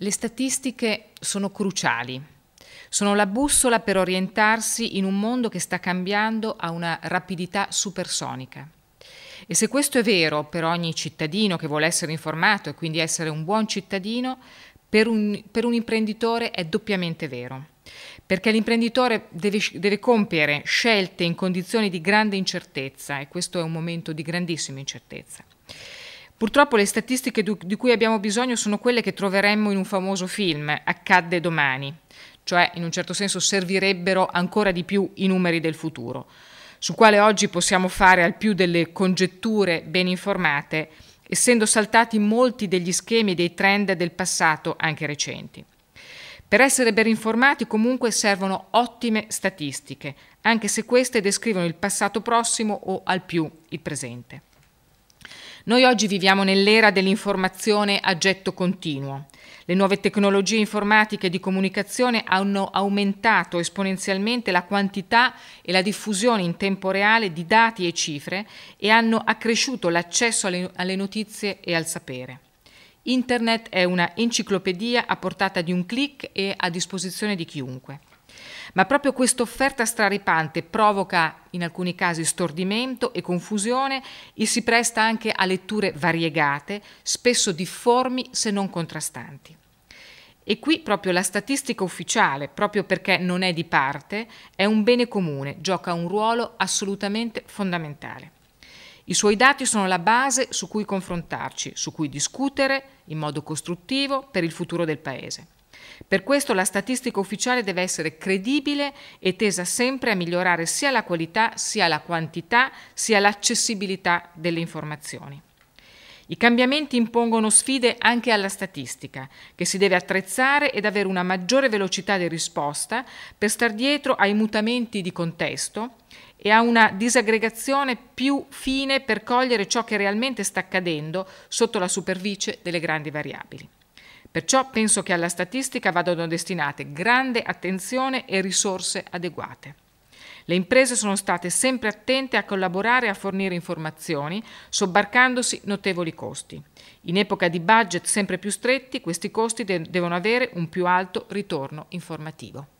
Le statistiche sono cruciali, sono la bussola per orientarsi in un mondo che sta cambiando a una rapidità supersonica. E se questo è vero per ogni cittadino che vuole essere informato e quindi essere un buon cittadino, per un, per un imprenditore è doppiamente vero. Perché l'imprenditore deve, deve compiere scelte in condizioni di grande incertezza e questo è un momento di grandissima incertezza. Purtroppo le statistiche di cui abbiamo bisogno sono quelle che troveremmo in un famoso film, Accadde domani, cioè in un certo senso servirebbero ancora di più i numeri del futuro, sul quale oggi possiamo fare al più delle congetture ben informate, essendo saltati molti degli schemi e dei trend del passato, anche recenti. Per essere ben informati comunque servono ottime statistiche, anche se queste descrivono il passato prossimo o al più il presente. Noi oggi viviamo nell'era dell'informazione a getto continuo. Le nuove tecnologie informatiche di comunicazione hanno aumentato esponenzialmente la quantità e la diffusione in tempo reale di dati e cifre e hanno accresciuto l'accesso alle, alle notizie e al sapere. Internet è una enciclopedia a portata di un clic e a disposizione di chiunque. Ma proprio questa offerta straripante provoca in alcuni casi stordimento e confusione e si presta anche a letture variegate, spesso difformi se non contrastanti. E qui proprio la statistica ufficiale, proprio perché non è di parte, è un bene comune, gioca un ruolo assolutamente fondamentale. I suoi dati sono la base su cui confrontarci, su cui discutere in modo costruttivo per il futuro del Paese. Per questo la statistica ufficiale deve essere credibile e tesa sempre a migliorare sia la qualità, sia la quantità, sia l'accessibilità delle informazioni. I cambiamenti impongono sfide anche alla statistica, che si deve attrezzare ed avere una maggiore velocità di risposta per star dietro ai mutamenti di contesto e a una disaggregazione più fine per cogliere ciò che realmente sta accadendo sotto la superficie delle grandi variabili. Perciò penso che alla statistica vadano destinate grande attenzione e risorse adeguate. Le imprese sono state sempre attente a collaborare e a fornire informazioni, sobbarcandosi notevoli costi. In epoca di budget sempre più stretti, questi costi de devono avere un più alto ritorno informativo.